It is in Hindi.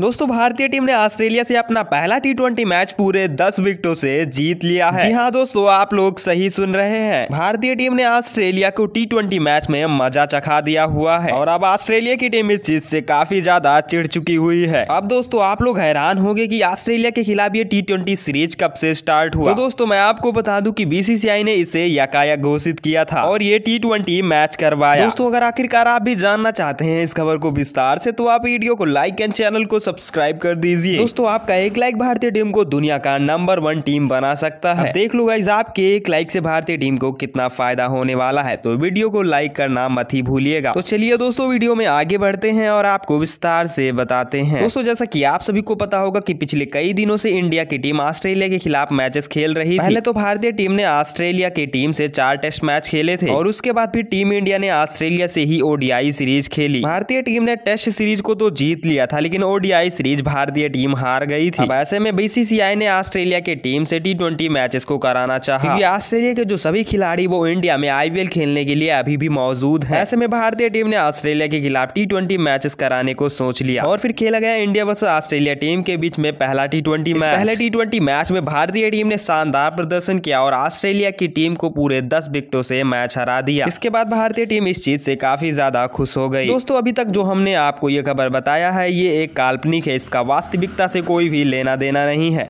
दोस्तों भारतीय टीम ने ऑस्ट्रेलिया से अपना पहला टी मैच पूरे दस विकेटों से जीत लिया है जी हाँ दोस्तों आप लोग सही सुन रहे हैं भारतीय टीम ने ऑस्ट्रेलिया को टी मैच में मजा चखा दिया हुआ है और अब ऑस्ट्रेलिया की टीम इस चीज से काफी ज्यादा चिढ़ चुकी हुई है अब दोस्तों आप लोग हैरान होंगे कि ऑस्ट्रेलिया के खिलाफ ये टी सीरीज कब से स्टार्ट हुआ तो दोस्तों मैं आपको बता दू की बीसीसीआई ने इसे यकायक घोषित किया था और ये टी मैच करवाया दोस्तों अगर आखिरकार आप भी जानना चाहते हैं इस खबर को विस्तार से तो आप वीडियो को लाइक एंड चैनल को सब्सक्राइब कर दीजिए दोस्तों आपका एक लाइक भारतीय टीम को दुनिया का नंबर वन टीम बना सकता है देख लो गाइज आपके एक लाइक से भारतीय टीम को कितना फायदा होने वाला है तो वीडियो को लाइक करना मत ही भूलिएगा तो चलिए दोस्तों वीडियो में आगे बढ़ते हैं और आपको विस्तार से बताते हैं दोस्तों जैसा की आप सभी को पता होगा की पिछले कई दिनों से इंडिया की टीम ऑस्ट्रेलिया के खिलाफ मैचेस खेल रही थी पहले तो भारतीय टीम ने ऑस्ट्रेलिया की टीम से चार टेस्ट मैच खेले थे और उसके बाद फिर टीम इंडिया ने ऑस्ट्रेलिया से ही ओडीआई सीरीज खेली भारतीय टीम ने टेस्ट सीरीज को तो जीत लिया था लेकिन ओडीआई आईसीसीआई सीरीज भारतीय टीम हार गई थी अब ऐसे में बीसीसीआई ने ऑस्ट्रेलिया के टीम से टी ट्वेंटी मैचेस को कराना चाहा क्योंकि ऑस्ट्रेलिया के जो सभी खिलाड़ी वो इंडिया में आईपीएल खेलने के लिए अभी भी मौजूद है ऐसे में भारतीय टीम ने ऑस्ट्रेलिया के खिलाफ टी ट्वेंटी मैचेस कराने को सोच लिया और फिर खेला गया इंडिया वर्ष ऑस्ट्रेलिया टीम के बीच में पहला टी ट्वेंटी मैच पहले टी ट्वेंटी मैच में भारतीय टीम ने शानदार प्रदर्शन किया और ऑस्ट्रेलिया की टीम को पूरे दस विकेटों से मैच हरा दिया इसके बाद भारतीय टीम इस चीज से काफी ज्यादा खुश हो गई दोस्तों अभी तक जो हमने आपको ये खबर बताया है ये एक काल काल्पनिक है इसका वास्तविकता से कोई भी लेना देना नहीं है